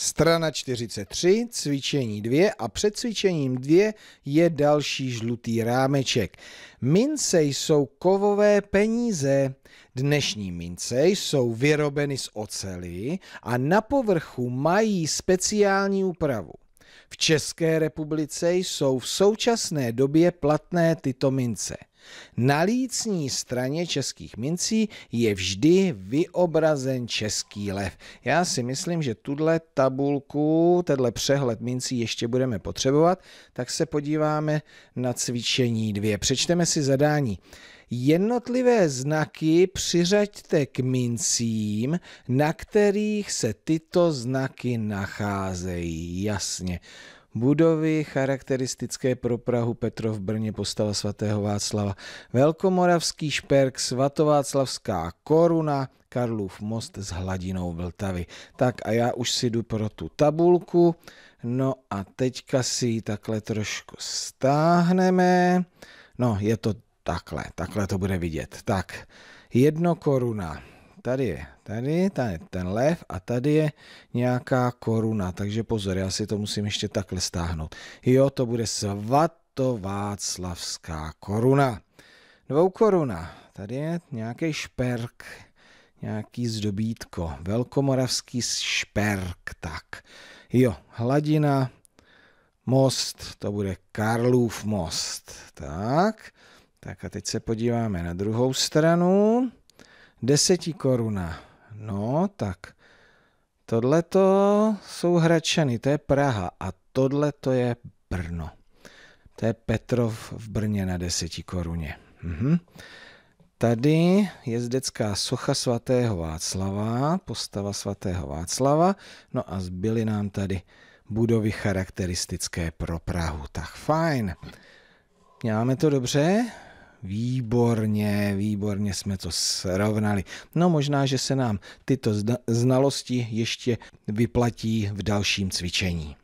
Strana 43, cvičení 2 a před cvičením 2 je další žlutý rámeček. Mince jsou kovové peníze. Dnešní mince jsou vyrobeny z ocely a na povrchu mají speciální úpravu. V České republice jsou v současné době platné tyto mince. Na lícní straně českých mincí je vždy vyobrazen český lev. Já si myslím, že tuhle tabulku, tenhle přehled mincí ještě budeme potřebovat, tak se podíváme na cvičení dvě. Přečteme si zadání. Jednotlivé znaky přiřaďte k mincím, na kterých se tyto znaky nacházejí. Jasně budovy charakteristické pro Prahu Petrov v Brně postava svatého Václava, Velkomoravský šperk, svatováclavská koruna, Karlův most s hladinou Vltavy. Tak a já už si jdu pro tu tabulku, no a teďka si ji takhle trošku stáhneme, no je to takhle, takhle to bude vidět. Tak, jedno koruna, tady je, tady, tady ten lev a tady je nějaká koruna, takže pozor, já si to musím ještě takhle stáhnout. Jo, to bude svatováclavská koruna. Dvou koruna, tady je nějaký šperk, nějaký zdobítko, velkomoravský šperk, tak. Jo, hladina, most, to bude Karlův most, tak. Tak a teď se podíváme na druhou stranu. Deseti koruna. No, tak. Tohle to jsou Hradčany, to je Praha a tohle to je Brno. To je Petrov v Brně na deseti koruně. Mhm. Tady zdecká socha svatého Václava, postava svatého Václava, no a zbyly nám tady budovy charakteristické pro Prahu. Tak fajn. Děláme to dobře? Výborně, výborně jsme to srovnali. No možná, že se nám tyto znalosti ještě vyplatí v dalším cvičení.